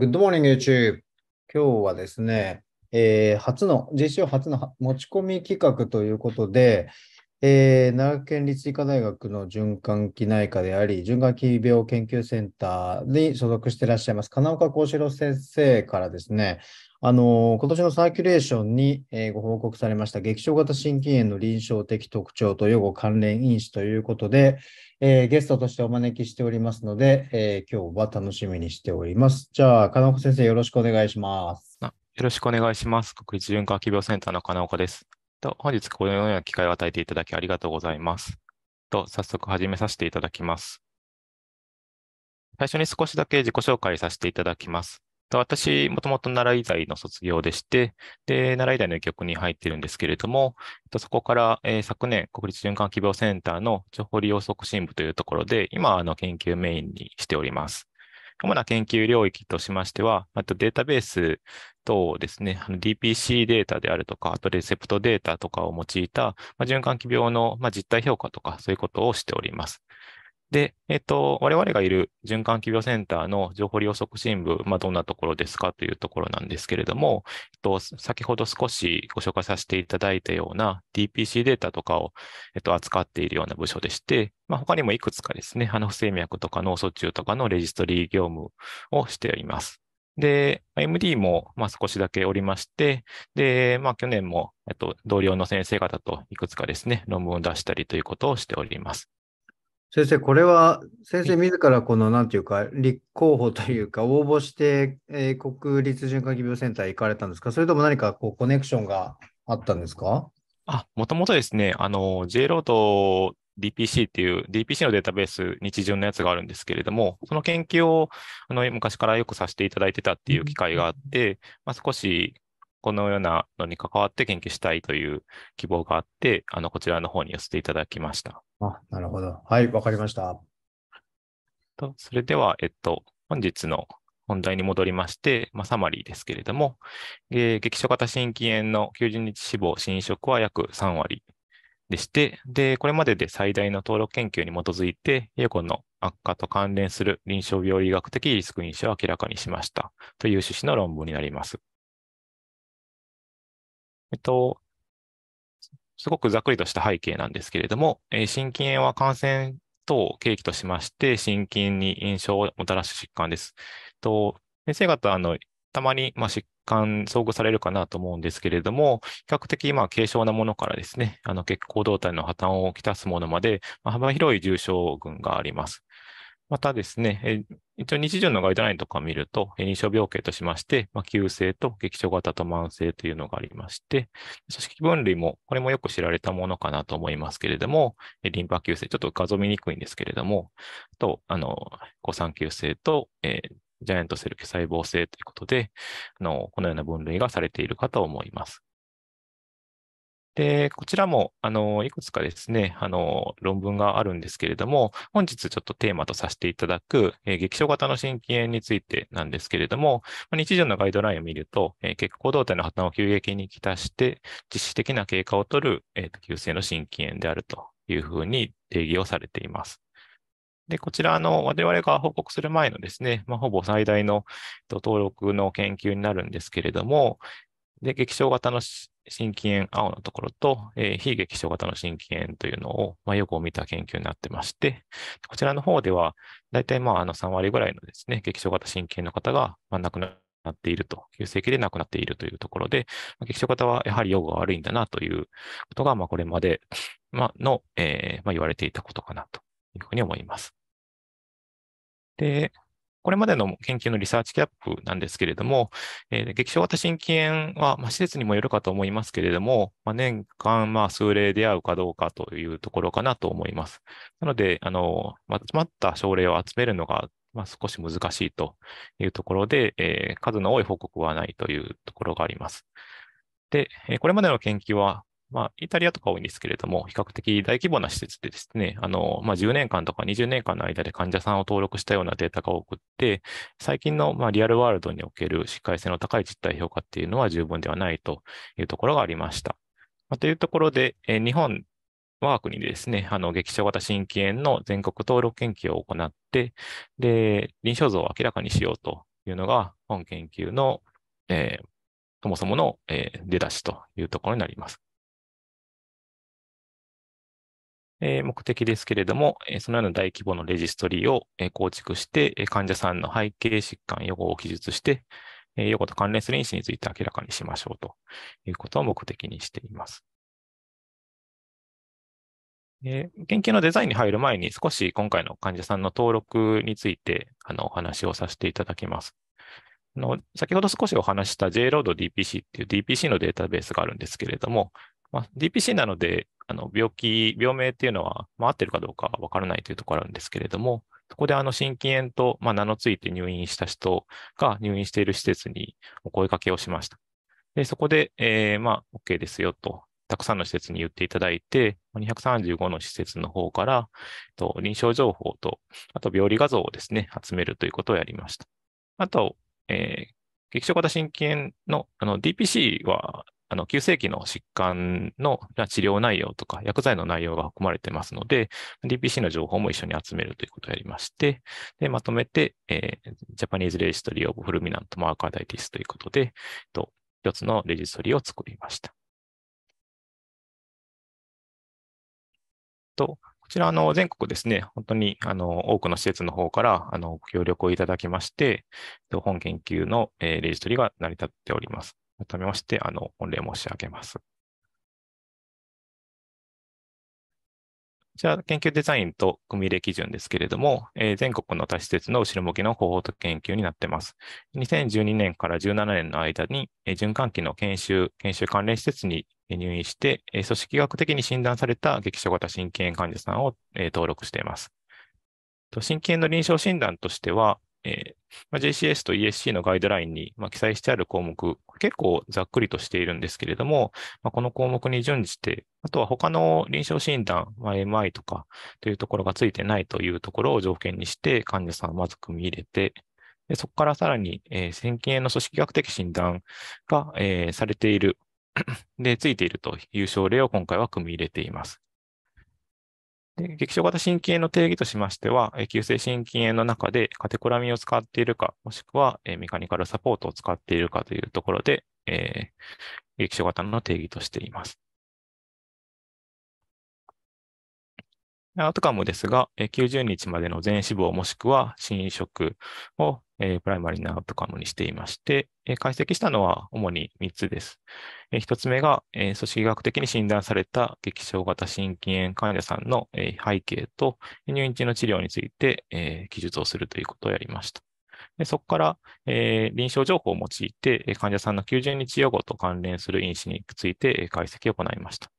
Good morning, YouTube! 今日はですね、えー、初の、実証初の持ち込み企画ということで、えー、奈良県立医科大学の循環器内科であり、循環器病研究センターに所属していらっしゃいます、金岡幸四郎先生からですね、あのー、今年のサーキュレーションに、えー、ご報告されました劇症型心筋炎の臨床的特徴と予後関連因子ということで、えー、ゲストとしてお招きしておりますので、え今日は楽しみにしております。じゃあ、金岡先生、よろしくお願いします。よろしくお願いします。国立循環器病センターの金岡です。と、本日このような機会を与えていただきありがとうございます。と、早速始めさせていただきます。最初に少しだけ自己紹介させていただきます。と私、もともと奈良医大の卒業でして、で、奈良医大の医局に入ってるんですけれども、とそこから、えー、昨年、国立循環器病センターの情報利用促進部というところで、今、あの、研究メインにしております。主な研究領域としましては、あとデータベース等ですね、DPC データであるとか、あとレセプトデータとかを用いた、まあ、循環器病の、まあ、実態評価とか、そういうことをしております。で、えっと、我々がいる循環器病センターの情報利用促進部、まあ、どんなところですかというところなんですけれども、えっと、先ほど少しご紹介させていただいたような DPC データとかを、えっと、扱っているような部署でして、まあ、他にもいくつかですね、あの不整脈とか脳卒中とかのレジストリー業務をしております。で、MD もま少しだけおりまして、で、まあ、去年も、えっと、同僚の先生方といくつかですね、論文を出したりということをしております。先生、これは先生自らこの、なんていうか、立候補というか、応募して、えー、国立循環器病センター行かれたんですかそれとも何かこうコネクションがあったんですかあ、もともとですね、あの、J ロード DPC っていう DPC のデータベース日常のやつがあるんですけれども、その研究をあの昔からよくさせていただいてたっていう機会があって、まあ、少しこのようなのに関わって研究したいという希望があって、あの、こちらの方に寄せていただきました。あ、なるほど。はい、わかりました。と、それでは、えっと、本日の本題に戻りまして、まあ、サマリーですけれども、えー、劇所型心筋炎の90日死亡、侵食は約3割でして、で、これまでで最大の登録研究に基づいて、エコの悪化と関連する臨床病理学的リスク因子を明らかにしましたという趣旨の論文になります。えっと、すごくざっくりとした背景なんですけれども、えー、心筋炎は感染等を契機としまして、心筋に炎症をもたらす疾患です。と先生方、あの、たまに、まあ、疾患、遭遇されるかなと思うんですけれども、比較的、まあ、軽症なものからですね、あの、血行動態の破綻をきたすものまで、まあ、幅広い重症群があります。またですね、一応日常のガイドラインとか見ると、認証病形としまして、まあ、急性と激症型と慢性というのがありまして、組織分類も、これもよく知られたものかなと思いますけれども、リンパ急性、ちょっと画像見にくいんですけれども、と、あの、抗酸球性と、えージャイアントセル気細胞性ということで、あのこのような分類がされているかと思います。で、こちらも、あの、いくつかですね、あの、論文があるんですけれども、本日ちょっとテーマとさせていただく、えー、劇場型の心筋炎についてなんですけれども、まあ、日常のガイドラインを見ると、えー、血行動体の破綻を急激にきたして、実質的な経過をとる、えー、急性の心筋炎であるというふうに定義をされています。で、こちら、あの、我々が報告する前のですね、まあ、ほぼ最大の、と、登録の研究になるんですけれども、で、劇場型の心筋炎青のところと、えー、非劇症型の心筋炎というのを、まあ、よく見た研究になってまして、こちらの方では、大体まああの3割ぐらいのですね、劇症型心筋炎の方が、まあ、亡くなっていると、急性期で亡くなっているというところで、まあ、劇症型はやはり予後が悪いんだなということが、まあ、これまで、ま、の、えーまあ、言われていたことかなというふうに思います。で、これまでの研究のリサーチキャップなんですけれども、えー、劇症型心筋炎は、まあ、施設にもよるかと思いますけれども、まあ、年間、まあ、数例出会うかどうかというところかなと思います。なので、あの、ままった症例を集めるのが、まあ、少し難しいというところで、えー、数の多い報告はないというところがあります。で、これまでの研究は、まあ、イタリアとか多いんですけれども、比較的大規模な施設でですね、あの、まあ、10年間とか20年間の間で患者さんを登録したようなデータが多くって、最近の、まあ、リアルワールドにおけるしっ性の高い実態評価っていうのは十分ではないというところがありました。まあ、というところで、えー、日本我が国でですね、あの、劇場型心筋炎の全国登録研究を行って、で、臨床像を明らかにしようというのが、本研究の、えー、そもそもの、えー、出だしというところになります。目的ですけれども、そのような大規模のレジストリーを構築して、患者さんの背景疾患、予防を記述して、予後と関連する因子について明らかにしましょうということを目的にしています。研究のデザインに入る前に少し今回の患者さんの登録についてあのお話をさせていただきます。の先ほど少しお話した JLOADDPC っていう DPC のデータベースがあるんですけれども、まあ、DPC なので、あの病気、病名っていうのは、まあ、合ってるかどうかわからないというところあるんですけれども、そこであの心筋炎と、まあ、名のついて入院した人が入院している施設にお声掛けをしました。でそこで、えー、まあ、OK ですよと、たくさんの施設に言っていただいて、235の施設の方から、と臨床情報と、あと病理画像をですね、集めるということをやりました。あと、えー、劇場型心筋炎のあの DPC はあの、急性期の疾患の治療内容とか薬剤の内容が含まれてますので、DPC の情報も一緒に集めるということをやりまして、で、まとめて、えー、ジャパニーズレジストリーオブフルミナントマーカーダイティスということで、と、一つのレジストリを作りました。と、こちらの全国ですね、本当にあの多くの施設の方からあのご協力をいただきまして、本研究の、えレジストリが成り立っております。改めまして、あの、御礼申し上げます。じゃあ、研究デザインと組入れ基準ですけれども、えー、全国の多施設の後ろ向きの方法と研究になっています。2012年から17年の間に、えー、循環器の研修、研修関連施設に入院して、えー、組織学的に診断された劇症型心筋炎患者さんを、え登録しています。心筋炎の臨床診断としては、えーまあ、JCS と ESC のガイドラインに、まあ、記載してある項目、結構ざっくりとしているんですけれども、まあ、この項目に準じて、あとは他の臨床診断、まあ、MI とかというところがついてないというところを条件にして、患者さんをまず組み入れて、でそこからさらに、えー、線形の組織学的診断が、えー、されているで、ついているという症例を今回は組み入れています。劇場型心筋炎の定義としましては、急性心筋炎の中でカテコラミンを使っているか、もしくはメカニカルサポートを使っているかというところで、えー、劇場型の定義としています。アウトカムですが、90日までの全死亡もしくは新移植をプライマリなアウトカムにしていまして、解析したのは主に3つです。1つ目が、組織学的に診断された劇症型心筋炎患者さんの背景と入院中の治療について記述をするということをやりました。でそこから、えー、臨床情報を用いて、患者さんの90日予後と関連する因子について解析を行いました。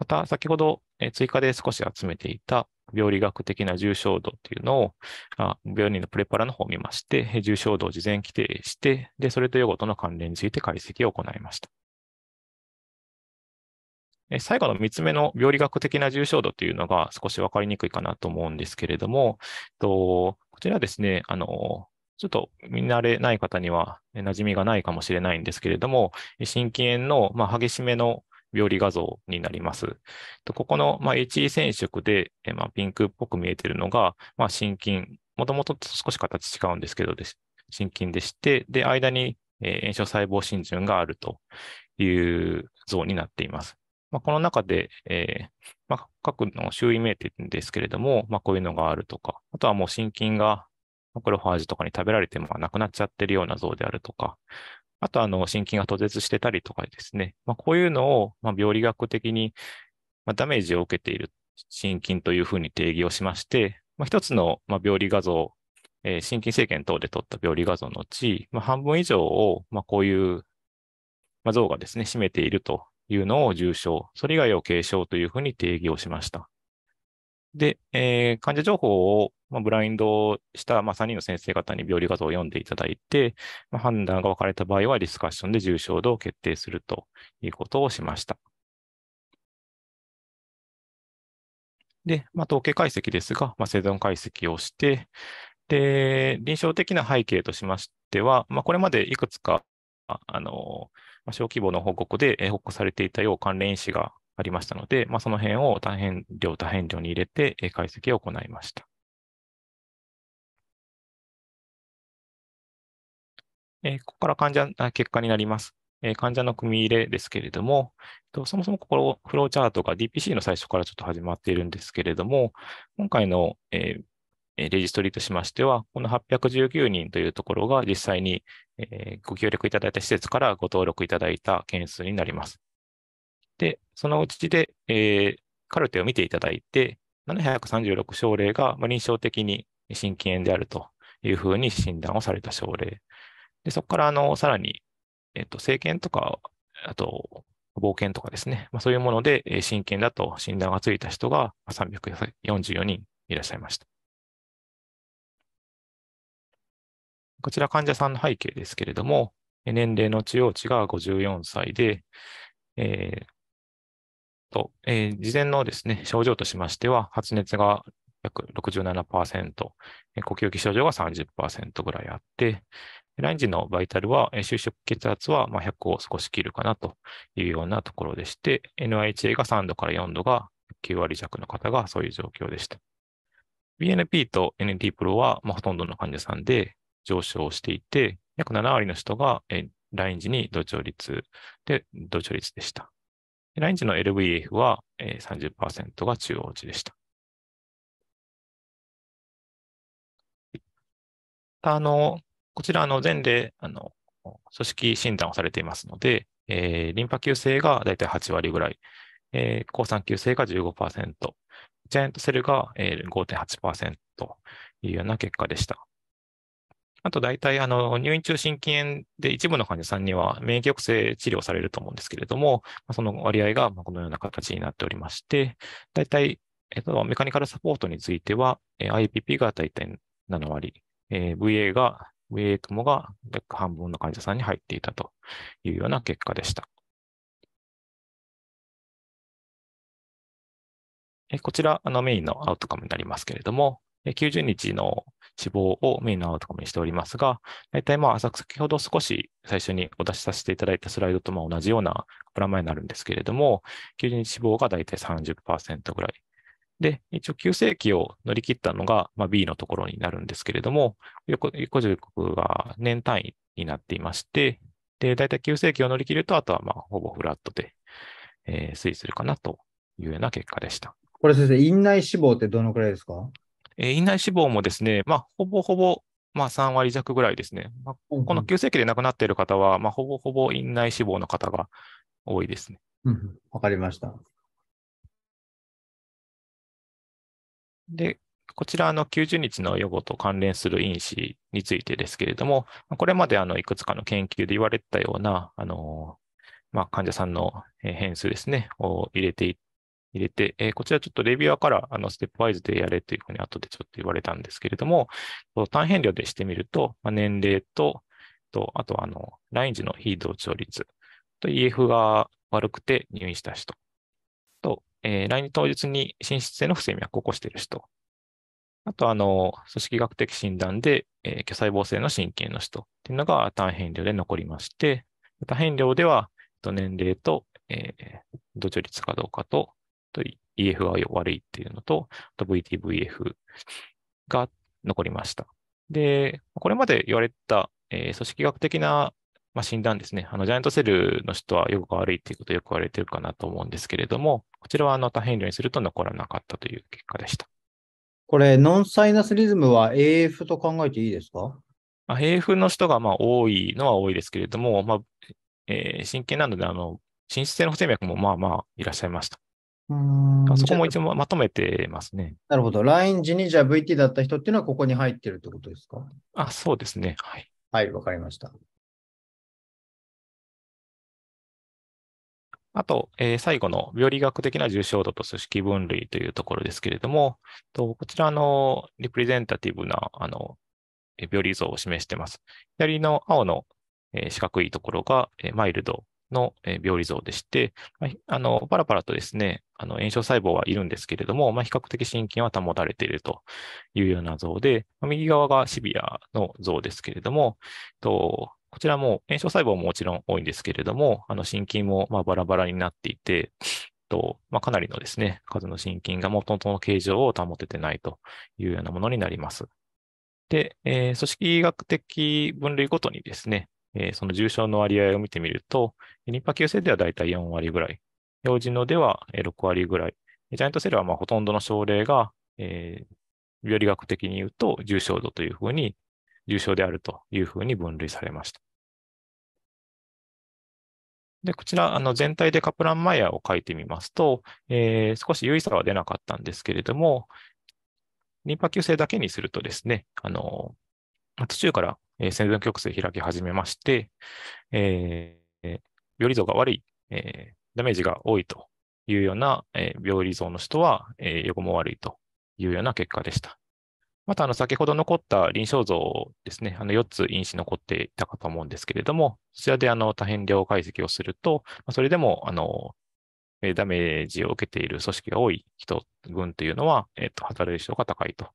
また、先ほど追加で少し集めていた病理学的な重症度っていうのを、あ病人のプレパラの方を見まして、重症度を事前規定して、で、それと予後との関連について解析を行いました。最後の3つ目の病理学的な重症度というのが少し分かりにくいかなと思うんですけれども、とこちらですね、あの、ちょっと見慣れない方には馴染みがないかもしれないんですけれども、心筋炎の、まあ、激しめの病理画像になります。ここの、まあ、HE 染色で、まあ、ピンクっぽく見えているのが、まあ、心筋。もともと少し形違うんですけど心筋でして、で、間に、えー、炎症細胞浸潤があるという像になっています。まあ、この中で、えーまあ、各の周囲名ってんですけれども、まあ、こういうのがあるとか、あとはもう心筋がマクロファージとかに食べられてもなくなっちゃってるような像であるとか、あと、あの、心筋が途絶してたりとかですね。まあ、こういうのを、まあ、病理学的に、まあ、ダメージを受けている心筋というふうに定義をしまして、まあ、一つの、まあ、病理画像、えー、心筋生検等で取った病理画像のうち、まあ、半分以上を、まあ、こういう、まあ、像がですね、占めているというのを重症、それ以外を軽症というふうに定義をしました。で、えー、患者情報をまあ、ブラインドした、まあ、3人の先生方に病理画像を読んでいただいて、まあ、判断が分かれた場合はディスカッションで重症度を決定するということをしました。で、まあ、統計解析ですが、まあ、生存解析をして、で、臨床的な背景としましては、まあ、これまでいくつか、あの、まあ、小規模の報告で報告されていたよう関連因子がありましたので、まあ、その辺を大変量、大変量に入れて解析を行いました。えー、ここから患者、あ結果になります。患者の組み入れですけれども、そもそもここフローチャートが DPC の最初からちょっと始まっているんですけれども、今回の、レジストリーとしましては、この819人というところが実際に、ご協力いただいた施設からご登録いただいた件数になります。で、そのうちで、カルテを見ていただいて、736症例が臨床的に心筋炎であるというふうに診断をされた症例。で、そこから、あの、さらに、えっと、政権とか、あと、冒険とかですね、まあ、そういうもので、え剣だと診断がついた人が344人いらっしゃいました。こちら患者さんの背景ですけれども、年齢の中央値が54歳で、えーとえー、事前のですね、症状としましては、発熱が約67%、呼吸器症状が30%ぐらいあって、ランジのバイタルは、就職血圧は100を少し切るかなというようなところでして、NIHA が3度から4度が9割弱の方がそういう状況でした。BNP と NT プロは、まあ、ほとんどの患者さんで上昇していて、約7割の人がライン時に同調率で、同調率でした。ライン時の LVF は30%が中央値でした。あの、こちら、あの、全例、あの、組織診断をされていますので、えー、リンパ球性がだいたい8割ぐらい、えー、抗酸球性が15%、ジャイアントセルが、えー、5.8%というような結果でした。あと大体、あの、入院中心筋炎で一部の患者さんには免疫抑制治療されると思うんですけれども、その割合がこのような形になっておりまして、大体、えっと、メカニカルサポートについては、IPP が大体7割、え VA がウェイクモが約半分の患者さんに入っていたというような結果でした。こちら、あのメインのアウトカムになりますけれども、90日の死亡をメインのアウトカムにしておりますが、大体まあ、先ほど少し最初にお出しさせていただいたスライドとま同じようなプラマイになるんですけれども、90日死亡が大体30%ぐらい。で、一応急性期を乗り切ったのが、まあ、B のところになるんですけれども、横横時が年単位になっていまして、で、大体急性期を乗り切ると、あとはまあほぼフラットで、えー、推移するかなというような結果でした。これ先生、院内死亡ってどのくらいですか、えー、院内死亡もですね、まあ、ほぼほぼ、まあ、3割弱ぐらいですね。まあ、この急性期で亡くなっている方は、まあ、ほぼほぼ院内死亡の方が多いですね。わ、うん、かりました。で、こちら、の、90日の予後と関連する因子についてですけれども、これまで、あの、いくつかの研究で言われたような、あの、まあ、患者さんの変数ですね、を入れて、入れて、えー、こちらちょっとレビュアーから、あの、ステップワイズでやれというふうに後でちょっと言われたんですけれども、単変量でしてみると、まあ、年齢と、と、あと、あの、ライン時の非同調率と EF が悪くて入院した人えー、来年当日に心室性の不整脈を起こしている人。あと、あの、組織学的診断で、えー、巨細胞性の神経の人っていうのが単変量で残りまして、単変量では、年齢と、えー、土壌率かどうかと、と EF が悪いっていうのと、あと VTVF が残りました。で、これまで言われた、えー、組織学的な、まあ、診断ですね。あの、ジャイアントセルの人はよく悪いっていうことよく言われてるかなと思うんですけれども、こちらはあの多変量にすると残らなかったという結果でした。これ、ノンサイナスリズムは AF と考えていいですかまあ、AF の人がまあ多いのは多いですけれども、まあえー、神経なのであの、浸出性の不整脈もまあまあいらっしゃいました。うんそこも一応まとめてますね。なるほど。ライン時にじゃあ VT だった人っていうのはここに入ってるってことですかあ、そうですね。はい。はい、わかりました。あと、えー、最後の病理学的な重症度と組織分類というところですけれども、とこちらのリプレゼンタティブなあの病理像を示しています。左の青の、えー、四角いところが、えー、マイルドの病理像でして、まあ、あのパラパラとですね、あの炎症細胞はいるんですけれども、まあ、比較的心筋は保たれているというような像で、まあ、右側がシビアの像ですけれども、とこちらも炎症細胞ももちろん多いんですけれども、あの心筋もまバラバラになっていて、とまあ、かなりのですね、数の心筋が元々の形状を保ててないというようなものになります。で、えー、組織学的分類ごとにですね、えー、その重症の割合を見てみると、リンパ球性ではだいたい4割ぐらい、幼児のでは6割ぐらい、ジャイアントセルはまほとんどの症例が、えー病理学的に言うと重症度というふうに重症であるというふうに分類されました。で、こちら、あの、全体でカプランマイヤーを書いてみますと、えー、少し優位差は出なかったんですけれども、リンパ球性だけにするとですね、あの、途中から、えー、線極性開き始めまして、えー、病理像が悪い、えー、ダメージが多いというような、えー、病理像の人は、えー、横も悪いというような結果でした。また、あの、先ほど残った臨床像ですね、あの、4つ因子残っていたかと思うんですけれども、そちらで、あの、多変量解析をすると、それでも、あの、ダメージを受けている組織が多い人、群というのは、えっ、ー、と、働く人が高いと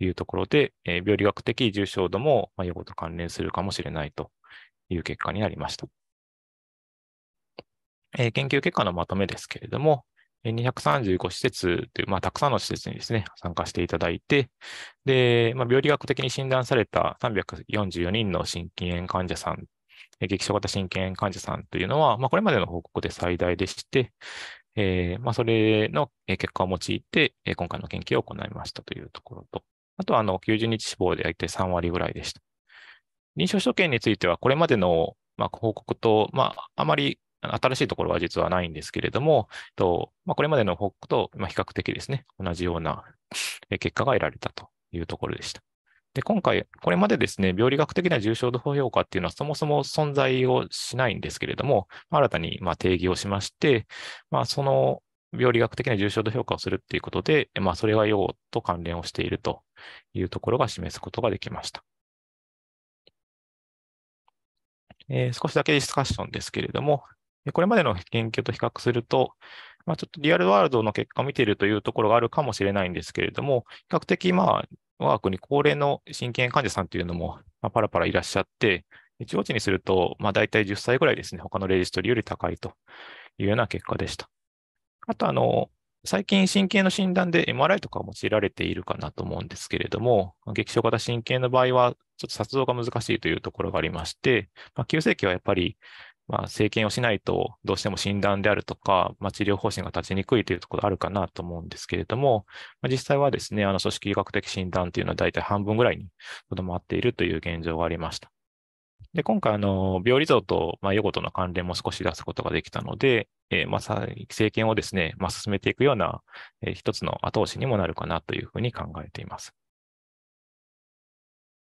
いうところで、えー、病理学的重症度も、まあ、予と関連するかもしれないという結果になりました。え研究結果のまとめですけれども、235施設という、まあ、たくさんの施設にですね、参加していただいて、で、まあ、病理学的に診断された344人の心筋炎患者さん、激症型心筋炎患者さんというのは、まあ、これまでの報告で最大でして、えー、まあ、それの結果を用いて、今回の研究を行いましたというところと、あとは、あの、90日死亡で大体3割ぐらいでした。臨床所見については、これまでの、まあ、報告と、まあ、あまり新しいところは実はないんですけれども、とまあ、これまでのォックと比較的ですね、同じような結果が得られたというところでした。で、今回、これまでですね、病理学的な重症度評価っていうのはそもそも存在をしないんですけれども、新たにま定義をしまして、まあ、その病理学的な重症度評価をするっていうことで、まあ、それが用と関連をしているというところが示すことができました。えー、少しだけディスカッションですけれども、これまでの研究と比較すると、まあ、ちょっとリアルワールドの結果を見ているというところがあるかもしれないんですけれども、比較的、まあ、我が国高齢の神経患者さんというのも、まあ、パラパラいらっしゃって、一応値にすると、まあ、大体10歳ぐらいですね、他のレジストリより高いというような結果でした。あと、あの、最近、神経の診断で MRI とか用いられているかなと思うんですけれども、劇症型神経の場合は、ちょっと撮像が難しいというところがありまして、まあ、急性期はやっぱりまあ、政権をしないと、どうしても診断であるとか、まあ、治療方針が立ちにくいというところあるかなと思うんですけれども、まあ、実際はですね、あの、組織医学的診断というのは大体半分ぐらいにとどまっているという現状がありました。で、今回、あの、病理像と、まあ、予後との関連も少し出すことができたので、えー、まあ、政権をですね、まあ、進めていくような、えー、一つの後押しにもなるかなというふうに考えています。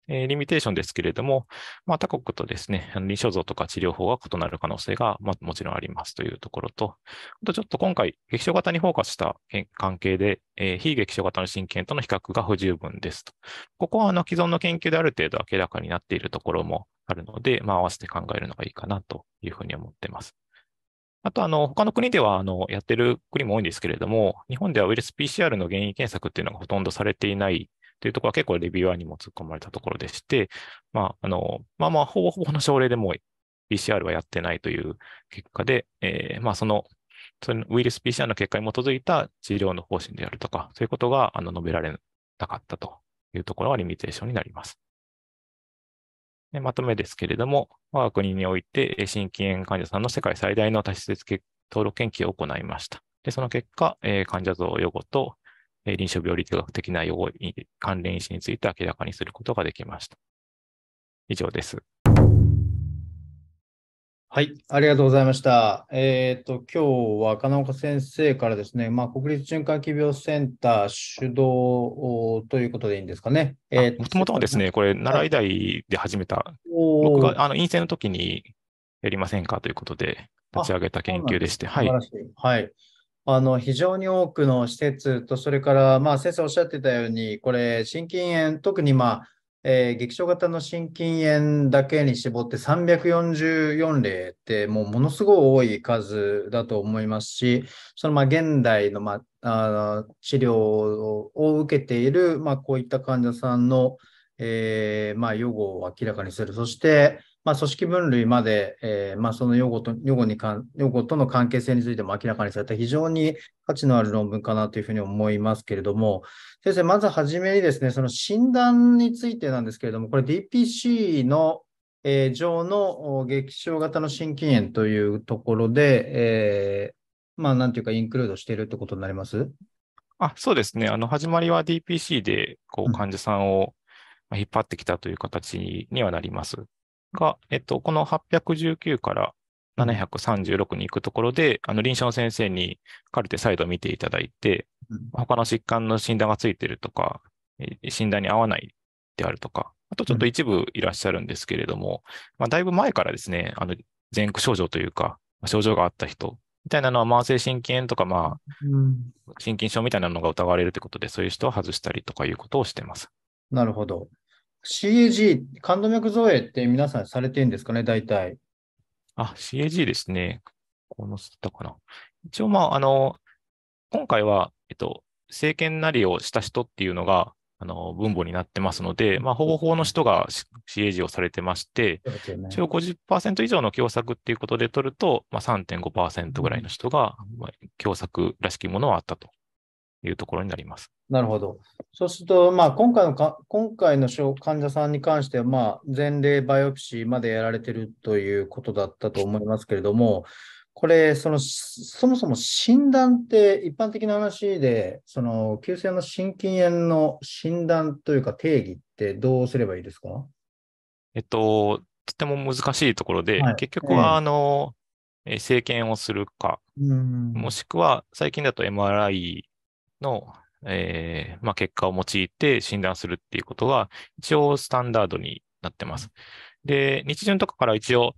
えー、リミテーションですけれども、まあ、他国とですね、臨床像とか治療法が異なる可能性が、まあ、もちろんありますというところと、あとちょっと今回、劇症型にフォーカスした関係で、えー、非劇症型の神経との比較が不十分ですと。ここはあの既存の研究である程度明らかになっているところもあるので、まあ、合わせて考えるのがいいかなというふうに思っています。あと、あの、他の国では、あの、やってる国も多いんですけれども、日本ではウイルス PCR の原因検索っていうのがほとんどされていないというところは結構レビュアーにも突っ込まれたところでして、まあ、あの、まあまあ、ほぼほぼの症例でも PCR はやってないという結果で、えー、まあ、その、そのウイルス PCR の結果に基づいた治療の方針であるとか、そういうことがあの述べられなかったというところはリミテーションになります。でまとめですけれども、我が国において、心筋炎患者さんの世界最大の多施設登録研究を行いました。でその結果、えー、患者像予後と臨床病理学的な要因、関連因子について明らかにすることができました。以上です。はい、ありがとうございました。えっ、ー、と、今日は金岡先生からですね、まあ、国立循環器病センター主導ということでいいんですかね。えー、もともとはですね、これ、奈良医大で始めた、はい、僕があの陰性の時にやりませんかということで、立ち上げた研究でして、はい。はい。あの非常に多くの施設と、それから、まあ、先生おっしゃってたように、これ、心筋炎、特に、まあえー、劇場型の心筋炎だけに絞って344例って、もうものすごい多い数だと思いますし、そのまあ現代の,、まあ、治療を受けている、まあ、こういった患者さんの、えーまあ、予後を明らかにする、そして、まあ、組織分類まで、えーまあ、その用語と用語にかん用語との関係性についても明らかにされた非常に価値のある論文かなというふうに思いますけれども、先生、まずはじめにですね、その診断についてなんですけれども、これ DPC の、えー、上の劇症型の心筋炎というところで、えー、まあ、なんていうか、インクルードしているってことになりますあそうですね。あの、始まりは DPC で、こう、患者さんを引っ張ってきたという形にはなります。が、えっと、この819から736に行くところで、あの臨床先生にカルテ再度見ていただいて、他の疾患の診断がついてるとか、診断に合わないであるとか、あとちょっと一部いらっしゃるんですけれども、まあ、だいぶ前からですね、あの前駆症状というか、症状があった人みたいなのは慢性心筋炎とか、まあ、心筋症みたいなのが疑われるということで、そういう人は外したりとかいうことをしてます。なるほど。CAG、冠動脈造影って皆さんされてるんですかね、大体。あ、CAG ですね。このせたかな。一応、まあ、あの、今回は、えっと、政権なりをした人っていうのが、あの、分母になってますので、まあ、方法の人が CAG をされてまして、一応50%以上の共作っていうことで取ると、まあ、3.5%ぐらいの人が、共作らしきものはあったというところになります。なるほど。そうすると、まあ、今回のか今回の患者さんに関しては、まあ、前例バイオプシーまでやられてるということだったと思いますけれども、これ、その、そもそも診断って一般的な話で、その、急性の心筋炎の診断というか定義ってどうすればいいですかえっと、とても難しいところで、はい、結局は、あの、え生検をするか、もしくは最近だと MRI の、えー、まあ、結果を用いて診断するっていうことが、一応スタンダードになってます。で、日順とかから一応、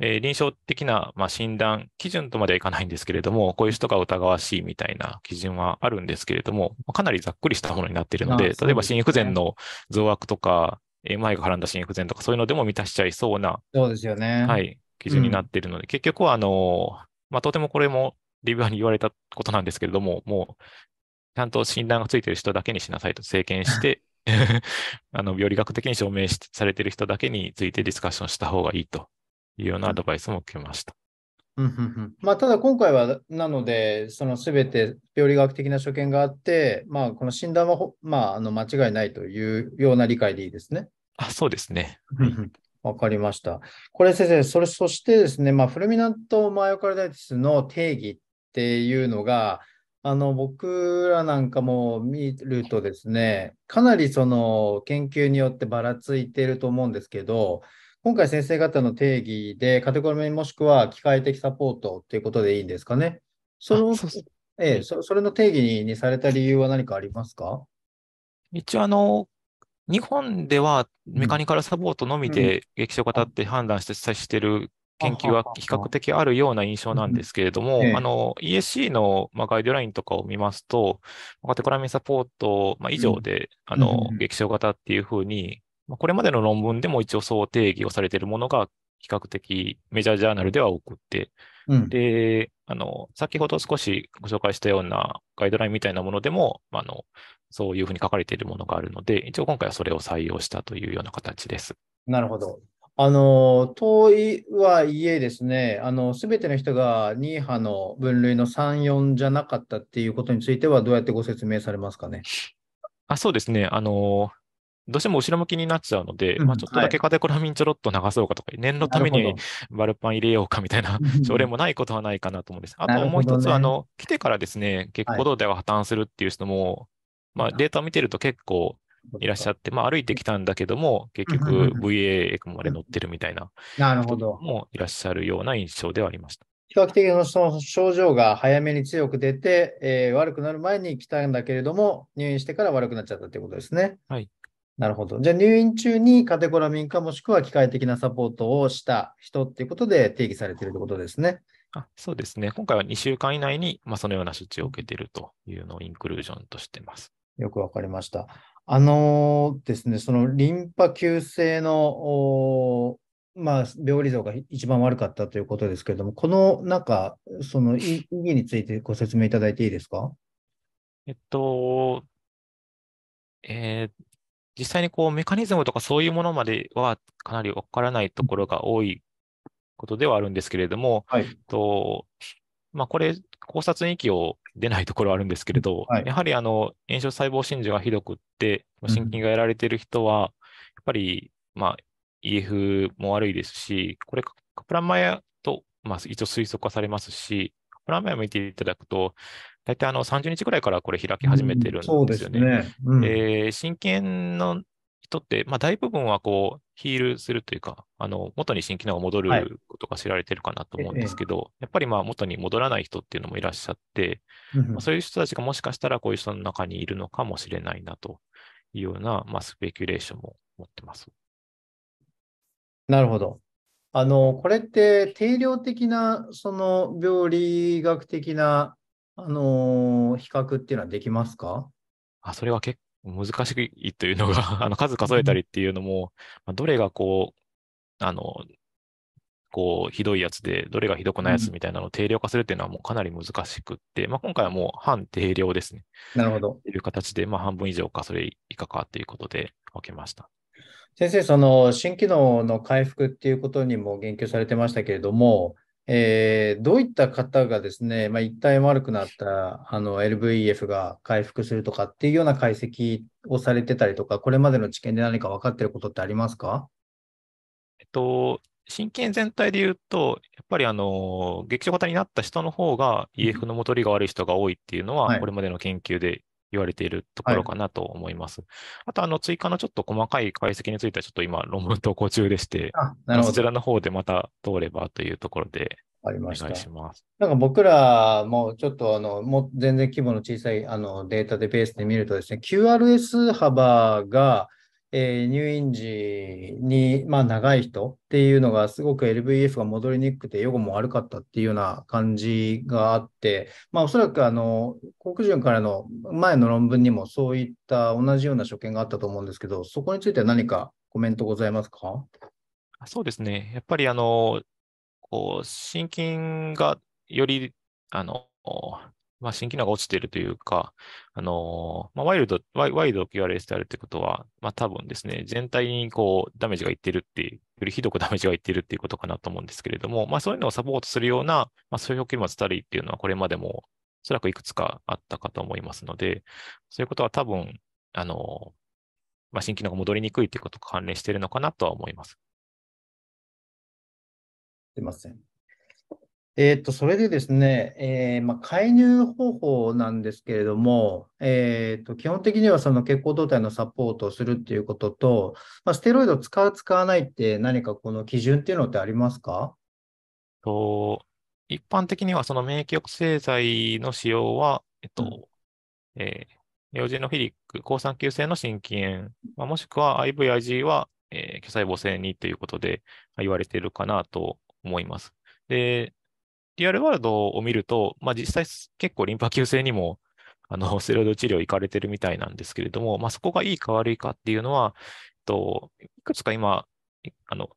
えー、臨床的な、まあ、診断基準とまではいかないんですけれども、こういう人が疑わしいみたいな基準はあるんですけれども、かなりざっくりしたものになっているので、例えば心不全の増悪とか、m 前がはらんだ心不全とか、そういうのでも満たしちゃいそうな、そうですよね。はい、基準になっているので、うん、結局は、あの、まあ、とてもこれも、リビュアーに言われたことなんですけれども、もうちゃんと診断がついてる人だけにしなさいと政権して、あの、病理学的に証明されてる人だけについてディスカッションした方がいいというようなアドバイスも受けました。うんまあ、ただ今回は、なので、そのすべて病理学的な所見があって、まあ、この診断は、まあ、あの間違いないというような理解でいいですね。あそうですね。わかりました。これ先生、それそしてですね、まあ、フルミナントマヨカルダイティスの定義っていうのが、あの僕らなんかも見るとですね、かなりその研究によってばらついていると思うんですけど、今回先生方の定義で、カテゴリーもしくは機械的サポートということでいいんですかね。そのええ、そそれの定義にされた理由は何かありますか一応あの、日本ではメカニカルサポートのみで劇場型って判断して、している研究は比較的あるような印象なんですけれども、あの、ESC の、まガイドラインとかを見ますと、テコラミサポート、ま以上で、あの、劇症型っていうふうに、まこれまでの論文でも一応そう定義をされているものが比較的メジャージャーナルでは多くて、で、あの、先ほど少しご紹介したようなガイドラインみたいなものでも、あの、そういうふうに書かれているものがあるので、一応今回はそれを採用したというような形です。なるほど。あの、遠いはいえですね、あの、すべての人が2波の分類の3、4じゃなかったっていうことについては、どうやってご説明されますかね。あそうですね。あの、どうしても後ろ向きになっちゃうので、うん、まあ、ちょっとだけカテコラミンちょろっと流そうかとか、はい、念のためにバルパン入れようかみたいな症例もないことはないかなと思うんです。あともう一つ、ね、あの、来てからですね、結構同体は破綻するっていう人も、はい、まあ、データを見てると結構、いらっしゃって、まあ、歩いてきたんだけども、結局 VA エクモまで乗ってるみたいな、なるほど。もいらっしゃるような印象ではありました。比較的その症状が早めに強く出て、えー、悪くなる前に来たんだけれども、入院してから悪くなっちゃったということですね。はい。なるほど。じゃあ入院中にカテコラミンかもしくは機械的なサポートをした人っていうことで定義されているということですね。あそうですね。今回は2週間以内に、まあ、そのような処置を受けているというのをインクルージョンとしてます。よくわかりました。あのー、ですね、そのリンパ球性の、まあ、病理像が一番悪かったということですけれども、この中、その意義についてご説明いただいていいですかえっと、えー、実際にこうメカニズムとかそういうものまではかなりわからないところが多いことではあるんですけれども、はい、とまあ、これ、考察日記を出ないところはあるんですけれど、はい、やはりあの炎症細胞真珠がひどくって、心筋がやられている人は、やっぱり、まあ、EF も悪いですし、これ、カプランマヤと、まあ、一応推測化されますし、カプランマヤ見ていただくと、大体あの30日ぐらいからこれ開き始めてるんですよね。うん、ねうん、の人って、まあ、大部分はこうヒールするというか、あの元に新機能が戻ることが知られてるかなと思うんですけど、はい、やっぱりまあ元に戻らない人っていうのもいらっしゃって、うん、まあ、そういう人たちがもしかしたらこういう人の中にいるのかもしれないなというような、まあ、スペキュレーションも持ってます。なるほど。あのこれって定量的なその病理学的なあの比較っていうのはできますかあそれは結難しいというのが あの数数えたりっていうのも、まあ、どれがこう、あの、こう、ひどいやつで、どれがひどくないやつみたいなのを定量化するっていうのはもうかなり難しくって、まあ、今回はもう半定量ですね。なるほど。という形で、まあ、半分以上か、それ以下かということで分けました。先生、その、新機能の回復っていうことにも言及されてましたけれども、えー、どういった方がですね、まあ、一体悪くなったあの LVEF が回復するとかっていうような解析をされてたりとか、これまでの知見で何か分かってることってありますかえっと、神経全体で言うと、やっぱりあの劇場型になった人の方が EF の戻りが悪い人が多いっていうのは、これまでの研究で言われているところかなと思います。はい、あと、あの、追加のちょっと細かい解析については、ちょっと今、論文投稿中でして、そちらの方でまた通ればというところで、ありました。なんか僕らもちょっとあの、もう全然規模の小さいあのデータでベースで見るとですね、QRS 幅がえー、入院時に、まあ、長い人っていうのがすごく LVF が戻りにくくて予後も悪かったっていうような感じがあって、まあ、おそらくあの国順からの前の論文にもそういった同じような所見があったと思うんですけどそこについては何かコメントございますかそうですねやっぱりあのこう心筋がよりあのまあ、新機能が落ちてるというか、あのまあ、ワイルド、ワイワイド QRS であるってことは、まあ、多分ですね、全体にこう、ダメージがいってるっていう、よりひどく ダメージがいってるっていうことかなと思うんですけれども、まあ、そういうのをサポートするような、まあ、そういう保険も伝わりっていうのは、これまでも、おそらくいくつかあったかと思いますので、そういうことは多分、あのまあ、新機能が戻りにくいていうことと関連しているのかなとは思います。すいません。えっと、それでですね、えー、まあ、介入方法なんですけれども、えっ、ー、と、基本的にはその血行動態のサポートをするっていうことと、まあ、ステロイドを使う、使わないって何かこの基準っていうのってありますかと一般的にはその免疫抑制剤の使用は、えっと、うん、えエオジノフィリック、抗酸球性の心筋炎、まあ、もしくは IVIG は、えー、巨細胞性にということで言われているかなと思います。で、リアルワールドを見ると、まあ、実際結構リンパ球性にもあのステ ロイド治療行かれてるみたいなんですけれども、まあ、そこがいいか悪いかっていうのは、えっと、いくつか今、あの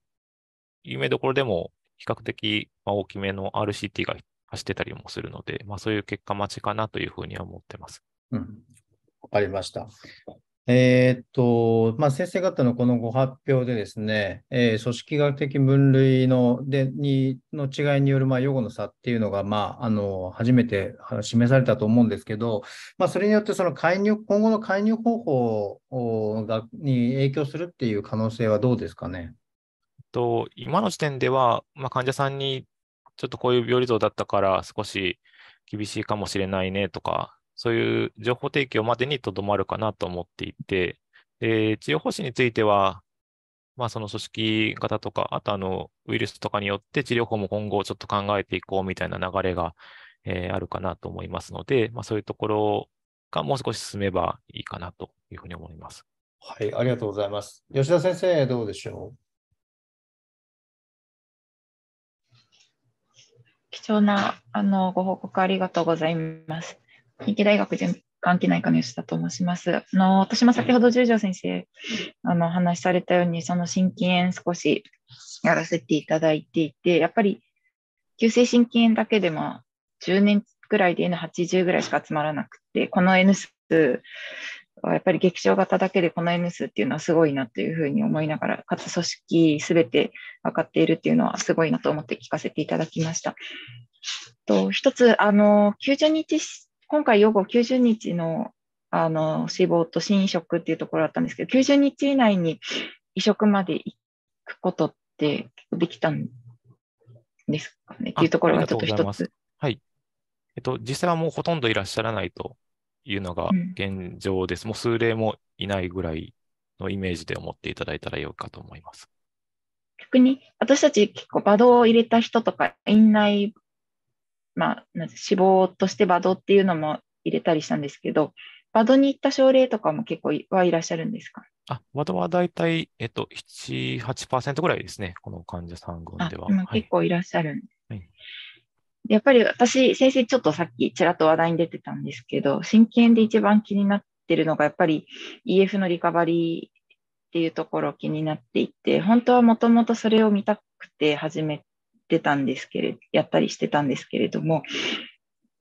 有名どころでも比較的大きめの RCT が走ってたりもするので、まあ、そういう結果待ちかなというふうには思ってます。うん、わかりました。えー、っと、まあ、先生方のこのご発表でですね、えー、組織学的分類のでにの違いによるまあ予後の差っていうのが、まあ、あの初めて示されたと思うんですけど、まあ、それによってその介入今後の介入方法がに影響するっていう可能性はどうですかね。と今の時点では、まあ、患者さんにちょっとこういう病理像だったから少し厳しいかもしれないねとか、そういう情報提供までにとどまるかなと思っていて、で治療方針については、まあ、その組織型とか、あとあのウイルスとかによって治療法も今後ちょっと考えていこうみたいな流れが、えー、あるかなと思いますので、まあ、そういうところがもう少し進めばいいかなというふうに思います。はい、ありがとうございます。吉田先生、どうでしょう貴重なあのご報告ありがとうございます。日系大学循環器内科の吉田と申します。あの私も先ほど十条先生あの話しされたように、その心筋炎少しやらせていただいていて、やっぱり急性心筋炎だけでも10年くらいで N80 ぐらいしか集まらなくて、この N 数やっぱり劇場型だけでこの N 数っていうのはすごいなというふうに思いながら、かつ組織すべて分かっているっていうのはすごいなと思って聞かせていただきました。と一つあの、90日今回要後90日のあの死亡と新移植っていうところだったんですけど、90日以内に移植まで行くことってできたんですかねっていうところがちょっと一つ。はい。えっと、実際はもうほとんどいらっしゃらないというのが現状です。うん、もう数例もいないぐらいのイメージで思っていただいたらよいかと思います。逆に私たち結構バドを入れた人とか院内まあ、脂肪としてバドっていうのも入れたりしたんですけど、バドに行った症例とかも結構はいらっしゃるんですかあバドは大体、えっと、7、8%ぐらいですね、この患者さん群では。あ結構いらっしゃるんではい、やっぱり私、先生、ちょっとさっきちらっと話題に出てたんですけど、真剣で一番気になってるのが、やっぱり EF のリカバリーっていうところ気になっていて、本当はもともとそれを見たくて始めってたんですけれど、やったりしてたんですけれども、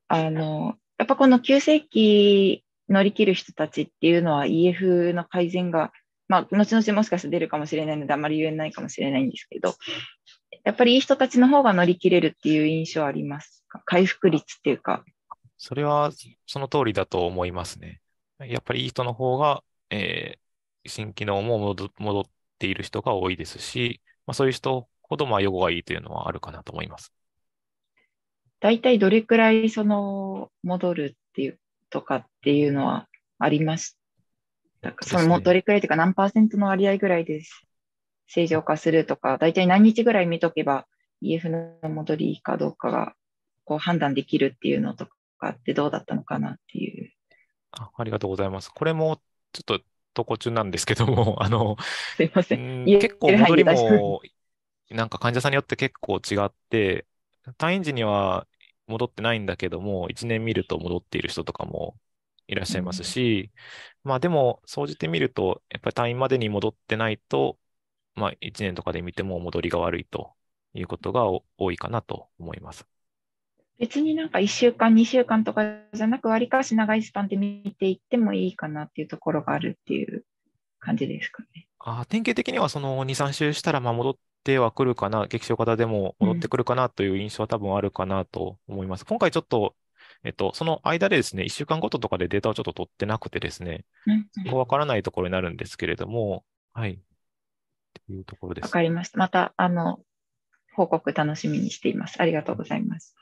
あの、やっぱこの急性期乗り切る人たちっていうのは EF の改善が、まあ、後々もしかして出るかもしれないので、あまり言えないかもしれないんですけど、やっぱりいい人たちの方が乗り切れるっていう印象ありますか回復率っていうか。それはその通りだと思いますね。やっぱりいい人の方が、えー、新機能も戻っている人が多いですし、まあ、そういう人ほど、まあ、予後がいいというのはあるかなと思います。大体どれくらい、その、戻るっていうとかっていうのはありましたか、そのどれくらいというか、何パーセントの割合ぐらいです。正常化するとか、大体何日ぐらい見とけば、EF の戻りかどうかがこう判断できるっていうのとかってどうだったのかなっていうあ。ありがとうございます。これもちょっととこ中なんですけども、あの、すいません。結構戻りもなんか患者さんによって結構違って、退院時には戻ってないんだけども、1年見ると戻っている人とかもいらっしゃいますし、うん、まあでも、総じてみると、やっぱり退院までに戻ってないと、まあ1年とかで見ても戻りが悪いということが多いかなと思います。別になんか1週間、2週間とかじゃなく、わりかし長いスパンで見ていってもいいかなっていうところがあるっていう感じですかね。あ典型的にはその2、3週したらまあ戻ってはくるかな、劇場型でも戻ってくるかなという印象は多分あるかなと思います。うん、今回ちょっと、えっと、その間でですね、1週間ごととかでデータをちょっと取ってなくてですね、うん、わからないところになるんですけれども、はい。というところです、分わかりました。また、あの、報告楽しみにしています。ありがとうございます。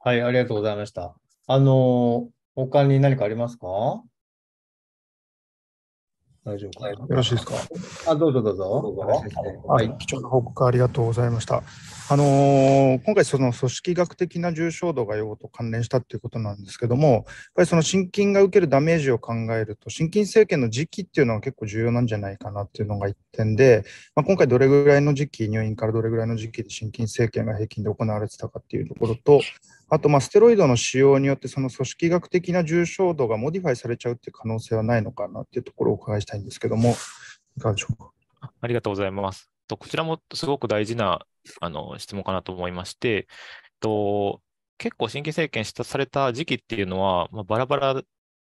はい、ありがとうございました。あの、他に何かありますか大丈夫か、よろしいですか。あ、どうぞどうぞ。はい、貴重な報告ありがとうございました。あのー、今回その組織学的な重症度が用と関連したということなんですけども、やっぱりその心筋が受けるダメージを考えると、心筋政権の時期っていうのは結構重要なんじゃないかなっていうのが一点で、まあ、今回どれぐらいの時期、入院からどれぐらいの時期で心筋政権が平均で行われてたかっていうところと、あと、まステロイドの使用によって、その組織学的な重症度がモディファイされちゃうっていう可能性はないのかなっていうところをお伺いしたいんですけども、いかがでしょうか。ありがとうございます。とこちらもすごく大事なあの質問かなと思いまして、と結構、新規政権たされた時期っていうのは、まあ、バラバラ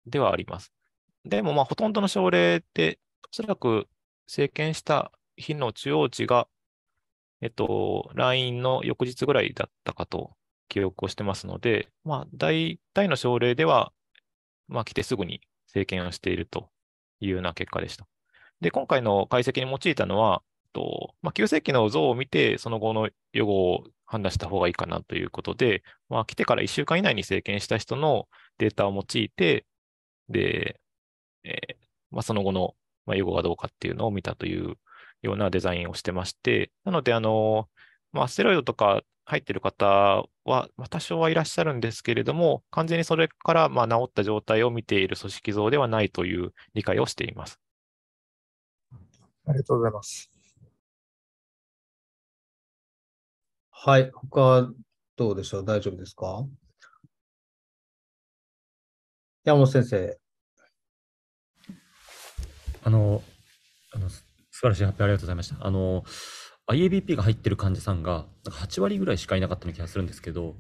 ではあります。でも、まあ、ほとんどの症例って、おそらく政権した日の中央値が、えっと、LINE の翌日ぐらいだったかと記憶をしてますので、まあ、大体の症例では、まあ、来てすぐに生検をしているというような結果でした。で、今回の解析に用いたのは、とまあ、急性期の像を見て、その後の予後を判断した方がいいかなということで、まあ、来てから1週間以内に生検した人のデータを用いて、で、えー、まあ、その後の、まあ、予後がどうかっていうのを見たというようなデザインをしてまして、なので、あの、まあ、ステロイドとか入っている方は、ま多少はいらっしゃるんですけれども、完全にそれからまあ治った状態を見ている組織像ではないという理解をしています。ありがとうございます。はい、他どうでしょう、大丈夫ですか山本先生。あの、あの素晴らしい発表ありがとうございました。あの、IABP が入ってる患者さんが、なんか8割ぐらいしかいなかったような気がするんですけど、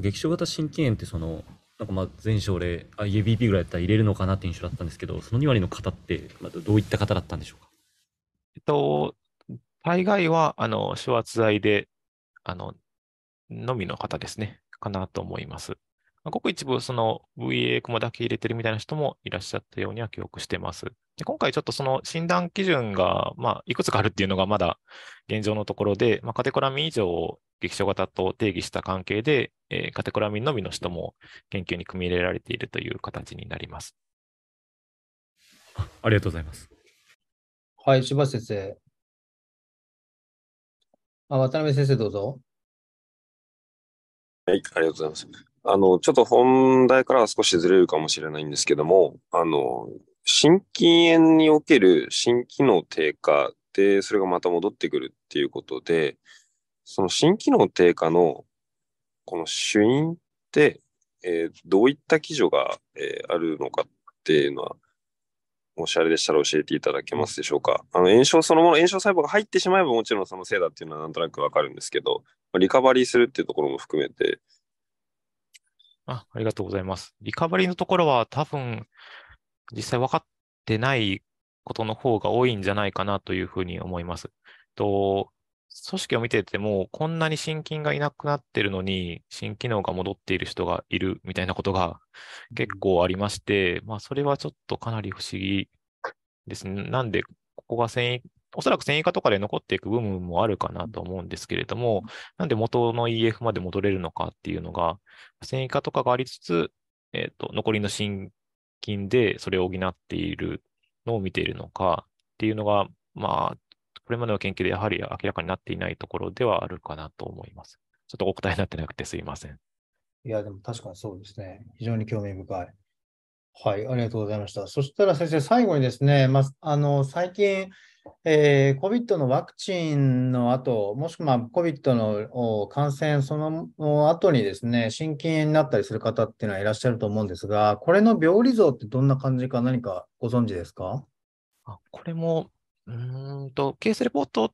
劇症型心筋炎ってその、なんかまあ全症例、IABP ぐらいだったら入れるのかなって印象だったんですけど、その2割の方って、どういった方だったんでしょうか。えっと、大概は、あの、手圧剤で、あの、のみの方ですね、かなと思います。まあ、ごく一部その VA クモだけ入れてるみたいな人もいらっしゃったようには記憶してます。で今回ちょっとその診断基準が、まあ、いくつかあるっていうのがまだ現状のところで、まあ、カテコラミン以上を劇症型と定義した関係で、えー、カテコラミンのみの人も研究に組み入れられているという形になります。ありがとうございます。はい、柴先生。あ渡辺先生、どうぞ。はい、ありがとうございます。あの、ちょっと本題からは少しずれるかもしれないんですけども、あの、心筋炎における心機能低下で、それがまた戻ってくるっていうことで、その心機能低下のこの主因って、えー、どういった基準が、えー、あるのかっていうのは、もしあれでしたら教えていただけますでしょうか。あの炎症そのもの、炎症細胞が入ってしまえばもちろんそのせいだっていうのはなんとなくわかるんですけど、リカバリーするっていうところも含めて、あありがとうございます。リカバリーのところは多分、実際分かってないことの方が多いんじゃないかなというふうに思います。と組織を見てても、こんなに心菌がいなくなってるのに、新機能が戻っている人がいるみたいなことが結構ありまして、まあ、それはちょっとかなり不思議ですね。なんで、ここが繊維おそらく繊維化とかで残っていく部分もあるかなと思うんですけれども、なんで元の EF まで戻れるのかっていうのが、繊維化とかがありつつ、えっ、ー、と、残りの心筋でそれを補っているのを見ているのかっていうのが、まあ、これまでの研究でやはり明らかになっていないところではあるかなと思います。ちょっとお答えになってなくてすいません。いや、でも確かにそうですね。非常に興味深い。はい、ありがとうございました。そしたら先生、最後にですね、まあ、あの最近、えー、COVID のワクチンの後、もしくは COVID の感染その後にですね、心筋炎になったりする方っていうのはいらっしゃると思うんですが、これの病理像ってどんな感じか何かご存知ですかあこれも、うんと、ケースレポート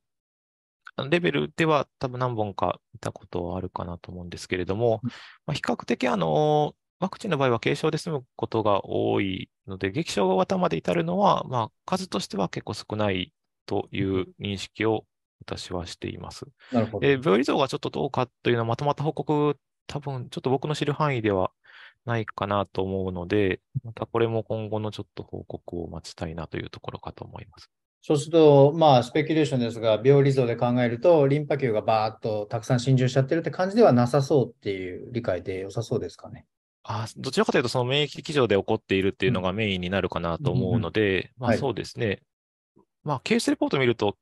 レベルでは多分何本か見たことはあるかなと思うんですけれども、まあ、比較的あの、ワクチンの場合は軽症で済むことが多いので、劇症たまで至るのは、まあ、数としては結構少ないという認識を私はしています。なるほど。病理像がちょっとどうかというのはまとまった報告、多分ちょっと僕の知る範囲ではないかなと思うので、またこれも今後のちょっと報告を待ちたいなというところかと思います。そうすると、まあ、スペキュレーションですが、病理像で考えると、リンパ球がバーっとたくさん浸潤しちゃってるって感じではなさそうっていう理解で良さそうですかね。あどちらかというと、その免疫基上で起こっているっていうのがメインになるかなと思うので、うん、まあ、そうですね、はい、まあ、ケースレポート見ると、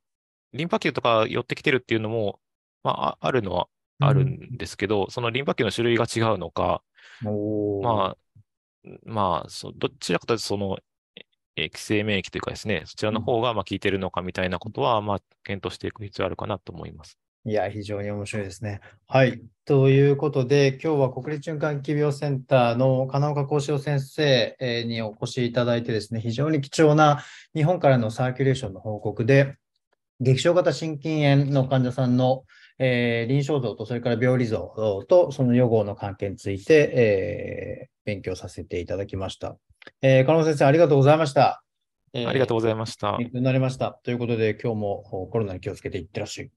リンパ球とか寄ってきてるっていうのも、まあ、あるのはあるんですけど、うん、そのリンパ球の種類が違うのか、まあ、まあ、そどちらかというと、その、規制免疫というかですね、そちらの方がまあ効いてるのかみたいなことは、まあ、検討していく必要あるかなと思います。いや、非常に面白いですね。はい。ということで、今日は国立循環器病センターの金岡幸四郎先生にお越しいただいてですね、非常に貴重な日本からのサーキュレーションの報告で、激症型心筋炎の患者さんの、えー、臨床像と、それから病理像と、その予防の関係について、えー、勉強させていただきました。えー、金岡先生、ありがとうございました。えありがとうございました。になりました。ということで、今日もコロナに気をつけていってらっしゃい。